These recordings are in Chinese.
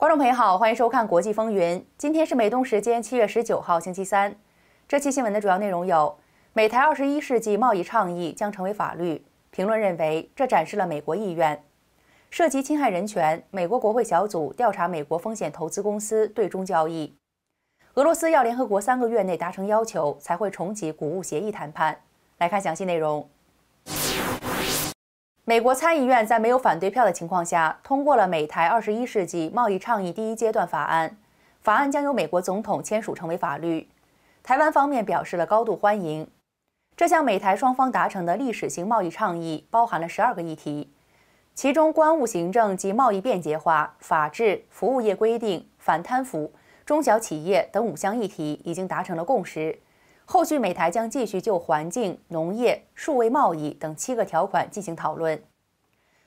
观众朋友好，欢迎收看《国际风云》。今天是美东时间七月十九号星期三。这期新闻的主要内容有：美台二十一世纪贸易倡议将成为法律，评论认为这展示了美国意愿；涉及侵害人权，美国国会小组调查美国风险投资公司对中交易；俄罗斯要联合国三个月内达成要求才会重启谷物协议谈判。来看详细内容。美国参议院在没有反对票的情况下通过了美台二十一世纪贸易倡议第一阶段法案，法案将由美国总统签署成为法律。台湾方面表示了高度欢迎。这项美台双方达成的历史性贸易倡议包含了十二个议题，其中官务、行政及贸易便捷化、法治、服务业规定、反贪腐、中小企业等五项议题已经达成了共识。后续美台将继续就环境、农业、数位贸易等七个条款进行讨论。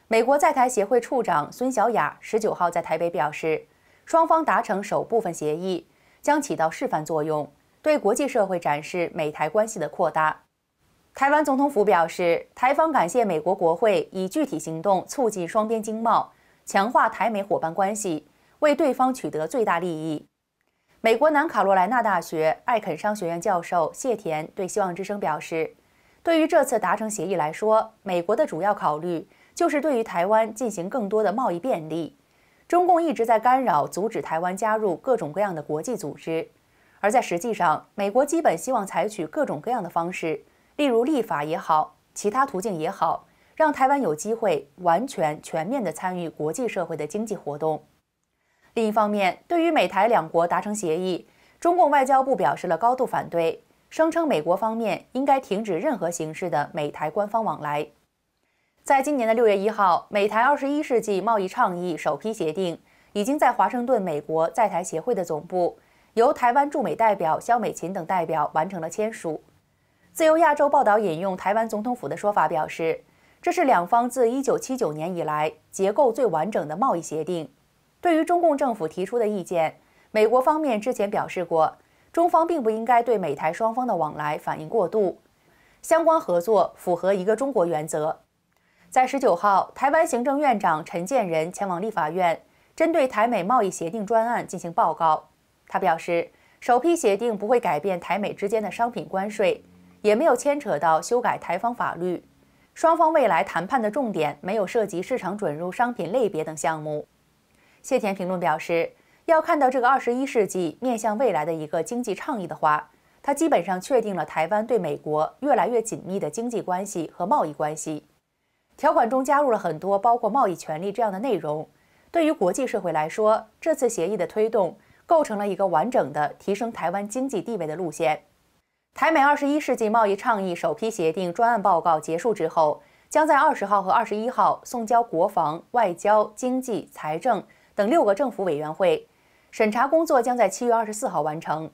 美国在台协会处长孙小雅十九号在台北表示，双方达成首部分协议将起到示范作用，对国际社会展示美台关系的扩大。台湾总统府表示，台方感谢美国国会以具体行动促进双边经贸，强化台美伙伴关系，为对方取得最大利益。美国南卡罗莱纳大学艾肯商学院教授谢田对《希望之声》表示，对于这次达成协议来说，美国的主要考虑就是对于台湾进行更多的贸易便利。中共一直在干扰、阻止台湾加入各种各样的国际组织，而在实际上，美国基本希望采取各种各样的方式，例如立法也好，其他途径也好，让台湾有机会完全、全面地参与国际社会的经济活动。另一方面，对于美台两国达成协议，中共外交部表示了高度反对，声称美国方面应该停止任何形式的美台官方往来。在今年的六月一号，美台二十一世纪贸易倡议首批协定已经在华盛顿美国在台协会的总部，由台湾驻美代表肖美琴等代表完成了签署。自由亚洲报道引用台湾总统府的说法表示，这是两方自一九七九年以来结构最完整的贸易协定。对于中共政府提出的意见，美国方面之前表示过，中方并不应该对美台双方的往来反应过度，相关合作符合一个中国原则。在十九号，台湾行政院长陈建仁前往立法院，针对台美贸易协定专案进行报告。他表示，首批协定不会改变台美之间的商品关税，也没有牵扯到修改台方法律，双方未来谈判的重点没有涉及市场准入、商品类别等项目。谢田评论表示，要看到这个二十一世纪面向未来的一个经济倡议的话，它基本上确定了台湾对美国越来越紧密的经济关系和贸易关系。条款中加入了很多包括贸易权利这样的内容。对于国际社会来说，这次协议的推动构成了一个完整的提升台湾经济地位的路线。台美二十一世纪贸易倡议首批协定专案报告结束之后，将在二十号和二十一号送交国防、外交、经济、财政。等六个政府委员会审查工作将在七月二十四号完成。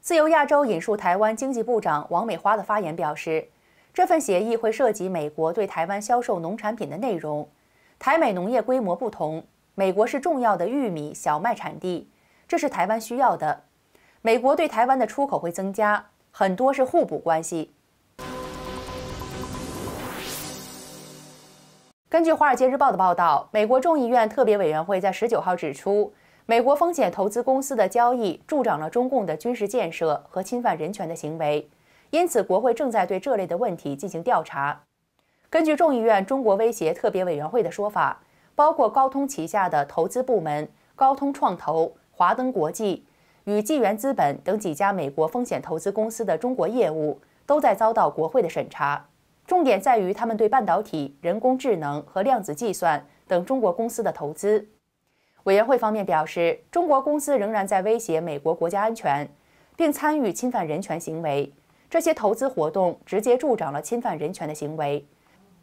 自由亚洲引述台湾经济部长王美花的发言表示，这份协议会涉及美国对台湾销售农产品的内容。台美农业规模不同，美国是重要的玉米、小麦产地，这是台湾需要的。美国对台湾的出口会增加，很多是互补关系。根据《华尔街日报》的报道，美国众议院特别委员会在十九号指出，美国风险投资公司的交易助长了中共的军事建设和侵犯人权的行为，因此国会正在对这类的问题进行调查。根据众议院中国威胁特别委员会的说法，包括高通旗下的投资部门高通创投、华登国际与纪元资本等几家美国风险投资公司的中国业务，都在遭到国会的审查。重点在于他们对半导体、人工智能和量子计算等中国公司的投资。委员会方面表示，中国公司仍然在威胁美国国家安全，并参与侵犯人权行为。这些投资活动直接助长了侵犯人权的行为，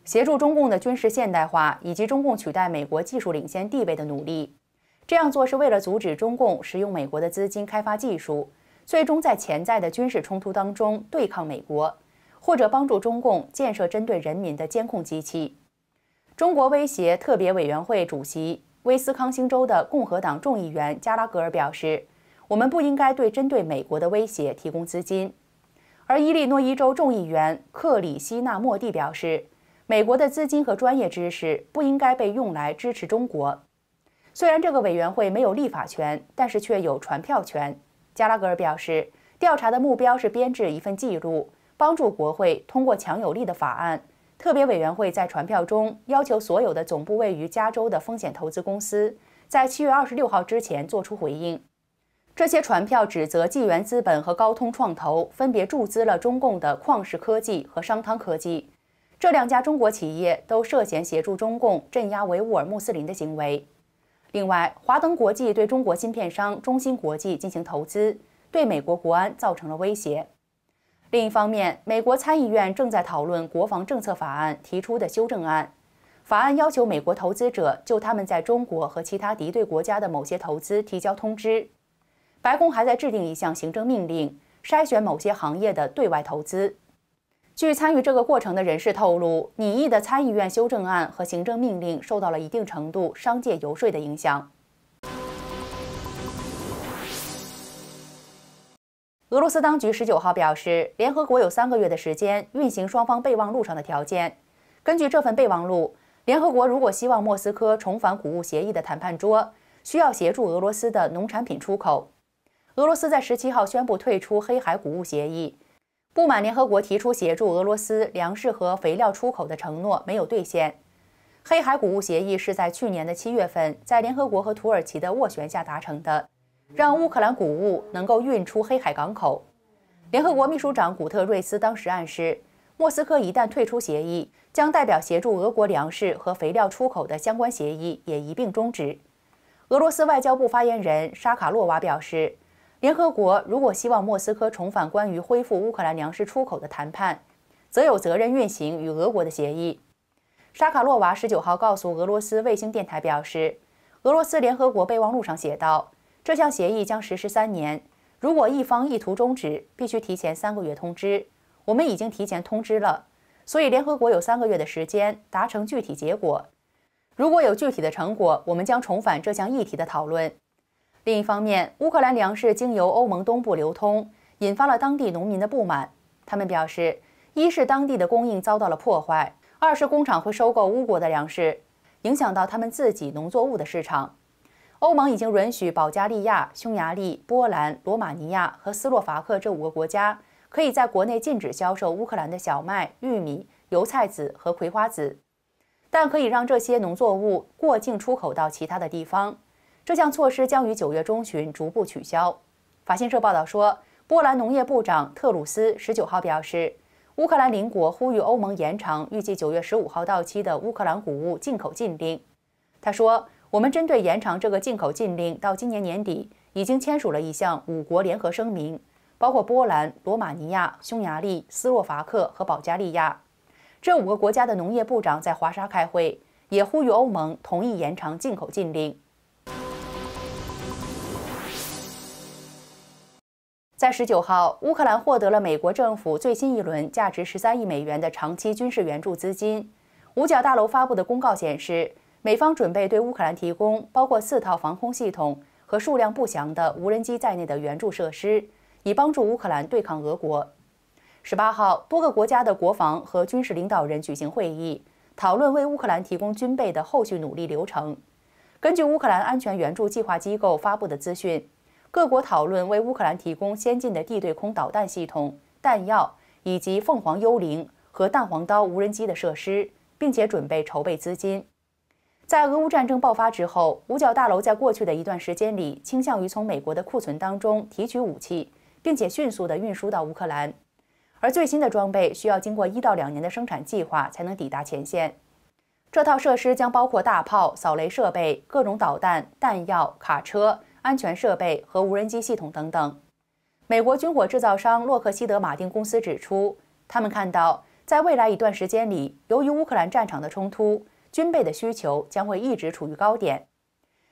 协助中共的军事现代化以及中共取代美国技术领先地位的努力。这样做是为了阻止中共使用美国的资金开发技术，最终在潜在的军事冲突当中对抗美国。或者帮助中共建设针对人民的监控机器。中国威胁特别委员会主席、威斯康星州的共和党众议员加拉格尔表示：“我们不应该对针对美国的威胁提供资金。”而伊利诺伊州众议员克里希纳莫蒂表示：“美国的资金和专业知识不应该被用来支持中国。”虽然这个委员会没有立法权，但是却有传票权。加拉格尔表示：“调查的目标是编制一份记录。”帮助国会通过强有力的法案。特别委员会在传票中要求所有的总部位于加州的风险投资公司，在七月二十六号之前做出回应。这些传票指责纪元资本和高通创投分别注资了中共的旷视科技和商汤科技，这两家中国企业都涉嫌协助中共镇压维吾尔穆斯林的行为。另外，华登国际对中国芯片商中芯国际进行投资，对美国国安造成了威胁。另一方面，美国参议院正在讨论国防政策法案提出的修正案。法案要求美国投资者就他们在中国和其他敌对国家的某些投资提交通知。白宫还在制定一项行政命令，筛选某些行业的对外投资。据参与这个过程的人士透露，拟议的参议院修正案和行政命令受到了一定程度商界游说的影响。俄罗斯当局十九号表示，联合国有三个月的时间运行双方备忘录上的条件。根据这份备忘录，联合国如果希望莫斯科重返谷物协议的谈判桌，需要协助俄罗斯的农产品出口。俄罗斯在十七号宣布退出黑海谷物协议，不满联合国提出协助俄罗斯粮食和肥料出口的承诺没有兑现。黑海谷物协议是在去年的七月份，在联合国和土耳其的斡旋下达成的。让乌克兰谷物能够运出黑海港口。联合国秘书长古特瑞斯当时暗示，莫斯科一旦退出协议，将代表协助俄国粮食和肥料出口的相关协议也一并终止。俄罗斯外交部发言人沙卡洛娃表示，联合国如果希望莫斯科重返关于恢复乌克兰粮食出口的谈判，则有责任运行与俄国的协议。沙卡洛娃十九号告诉俄罗斯卫星电台表示，俄罗斯联合国备忘录上写道。这项协议将实施三年，如果一方意图终止，必须提前三个月通知。我们已经提前通知了，所以联合国有三个月的时间达成具体结果。如果有具体的成果，我们将重返这项议题的讨论。另一方面，乌克兰粮食经由欧盟东部流通，引发了当地农民的不满。他们表示，一是当地的供应遭到了破坏，二是工厂会收购乌国的粮食，影响到他们自己农作物的市场。欧盟已经允许保加利亚、匈牙利、波兰、罗马尼亚和斯洛伐克这五个国家可以在国内禁止销售乌克兰的小麦、玉米、油菜籽和葵花籽，但可以让这些农作物过境出口到其他的地方。这项措施将于九月中旬逐步取消。法新社报道说，波兰农业部长特鲁斯十九号表示，乌克兰邻国呼吁欧盟延长预计九月十五号到期的乌克兰谷物进口禁令。他说。我们针对延长这个进口禁令到今年年底，已经签署了一项五国联合声明，包括波兰、罗马尼亚、匈牙利、斯洛伐克和保加利亚，这五个国家的农业部长在华沙开会，也呼吁欧盟同意延长进口禁令。在十九号，乌克兰获得了美国政府最新一轮价值十三亿美元的长期军事援助资金。五角大楼发布的公告显示。美方准备对乌克兰提供包括四套防空系统和数量不详的无人机在内的援助设施，以帮助乌克兰对抗俄国。十八号，多个国家的国防和军事领导人举行会议，讨论为乌克兰提供军备的后续努力流程。根据乌克兰安全援助计划机构发布的资讯，各国讨论为乌克兰提供先进的地对空导弹系统、弹药以及凤凰幽灵和弹簧刀无人机的设施，并且准备筹备资金。在俄乌战争爆发之后，五角大楼在过去的一段时间里倾向于从美国的库存当中提取武器，并且迅速地运输到乌克兰。而最新的装备需要经过一到两年的生产计划才能抵达前线。这套设施将包括大炮、扫雷设备、各种导弹、弹药、卡车、安全设备和无人机系统等等。美国军火制造商洛克希德·马丁公司指出，他们看到在未来一段时间里，由于乌克兰战场的冲突。军备的需求将会一直处于高点。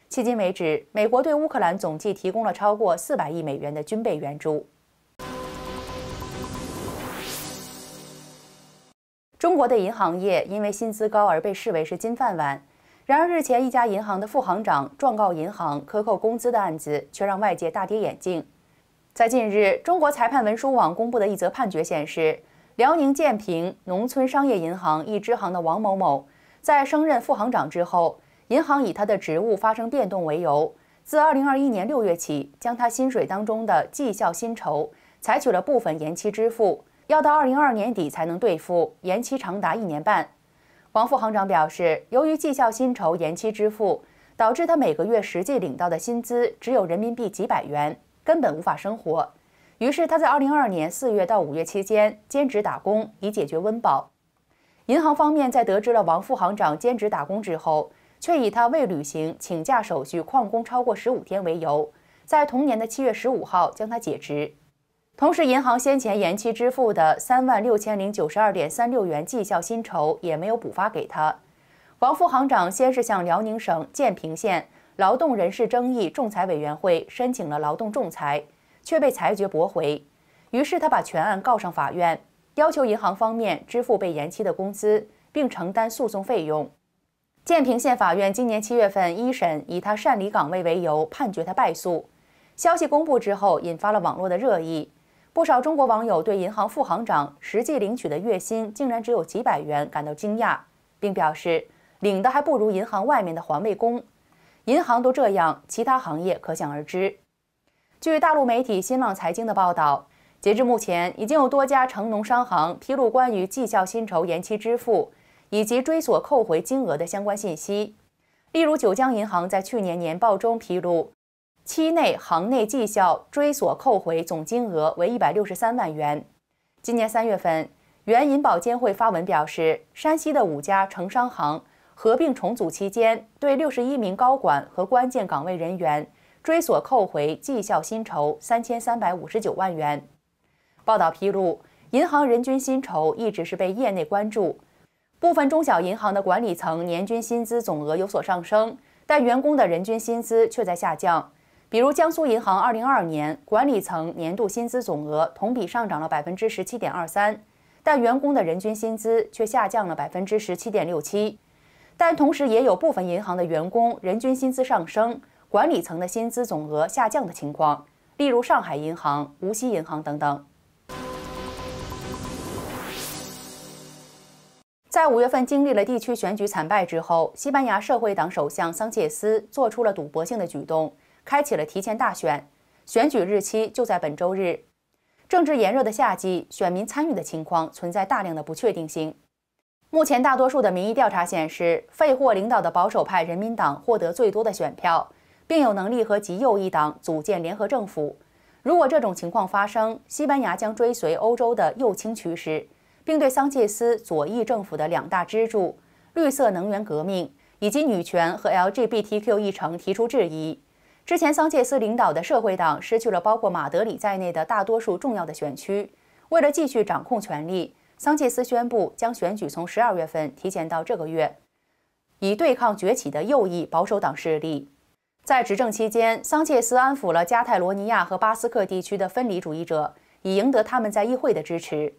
迄今为止，美国对乌克兰总计提供了超过四百亿美元的军备援助。中国的银行业因为薪资高而被视为是金饭碗。然而，日前一家银行的副行长状告银行克扣工资的案子却让外界大跌眼镜。在近日，中国裁判文书网公布的一则判决显示，辽宁建平农村商业银行一支行的王某某。在升任副行长之后，银行以他的职务发生变动为由，自二零二一年六月起，将他薪水当中的绩效薪酬采取了部分延期支付，要到二零二年底才能兑付，延期长达一年半。王副行长表示，由于绩效薪酬延期支付，导致他每个月实际领到的薪资只有人民币几百元，根本无法生活。于是他在二零二二年四月到五月期间兼职打工，以解决温饱。银行方面在得知了王副行长兼职打工之后，却以他未履行请假手续、旷工超过十五天为由，在同年的七月十五号将他解职。同时，银行先前延期支付的三万六千零九十二点三六元绩效薪酬也没有补发给他。王副行长先是向辽宁省建平县劳动人事争议仲裁委员会申请了劳动仲裁，却被裁决驳回。于是他把全案告上法院。要求银行方面支付被延期的工资，并承担诉讼费用。建平县法院今年七月份一审以他擅离岗位为由，判决他败诉。消息公布之后，引发了网络的热议。不少中国网友对银行副行长实际领取的月薪竟然只有几百元感到惊讶，并表示领的还不如银行外面的环卫工。银行都这样，其他行业可想而知。据大陆媒体新浪财经的报道。截至目前，已经有多家城农商行披露关于绩效薪酬延期支付以及追索扣回金额的相关信息。例如，九江银行在去年年报中披露，期内行内绩效追索扣回总金额为一百六十三万元。今年三月份，原银保监会发文表示，山西的五家城商行合并重组期间，对六十一名高管和关键岗位人员追索扣回绩效薪酬三千三百五十九万元。报道披露，银行人均薪酬一直是被业内关注。部分中小银行的管理层年均薪资总额有所上升，但员工的人均薪资却在下降。比如江苏银行，二零二二年管理层年度薪资总额同比上涨了百分之十七点二三，但员工的人均薪资却下降了百分之十七点六七。但同时也有部分银行的员工人均薪资上升，管理层的薪资总额下降的情况，例如上海银行、无锡银行等等。在五月份经历了地区选举惨败之后，西班牙社会党首相桑切斯做出了赌博性的举动，开启了提前大选。选举日期就在本周日。政治炎热的夏季，选民参与的情况存在大量的不确定性。目前，大多数的民意调查显示，费霍领导的保守派人民党获得最多的选票，并有能力和极右翼党组建联合政府。如果这种情况发生，西班牙将追随欧洲的右倾趋势。并对桑切斯左翼政府的两大支柱——绿色能源革命以及女权和 LGBTQ 议程提出质疑。之前，桑切斯领导的社会党失去了包括马德里在内的大多数重要的选区。为了继续掌控权力，桑切斯宣布将选举从12月份提前到这个月，以对抗崛起的右翼保守党势力。在执政期间，桑切斯安抚了加泰罗尼亚和巴斯克地区的分离主义者，以赢得他们在议会的支持。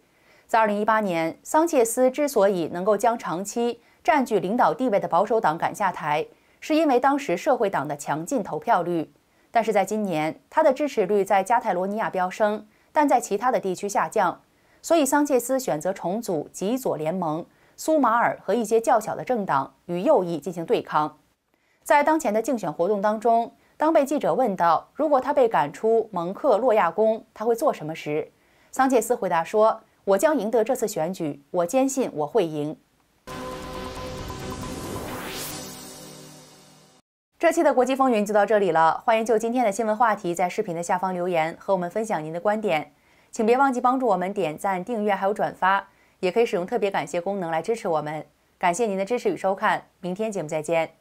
在二零一八年，桑切斯之所以能够将长期占据领导地位的保守党赶下台，是因为当时社会党的强劲投票率。但是在今年，他的支持率在加泰罗尼亚飙升，但在其他的地区下降，所以桑切斯选择重组极左联盟、苏马尔和一些较小的政党与右翼进行对抗。在当前的竞选活动当中，当被记者问到如果他被赶出蒙克洛亚宫，他会做什么时，桑切斯回答说。我将赢得这次选举，我坚信我会赢。这期的国际风云就到这里了，欢迎就今天的新闻话题在视频的下方留言和我们分享您的观点，请别忘记帮助我们点赞、订阅还有转发，也可以使用特别感谢功能来支持我们。感谢您的支持与收看，明天节目再见。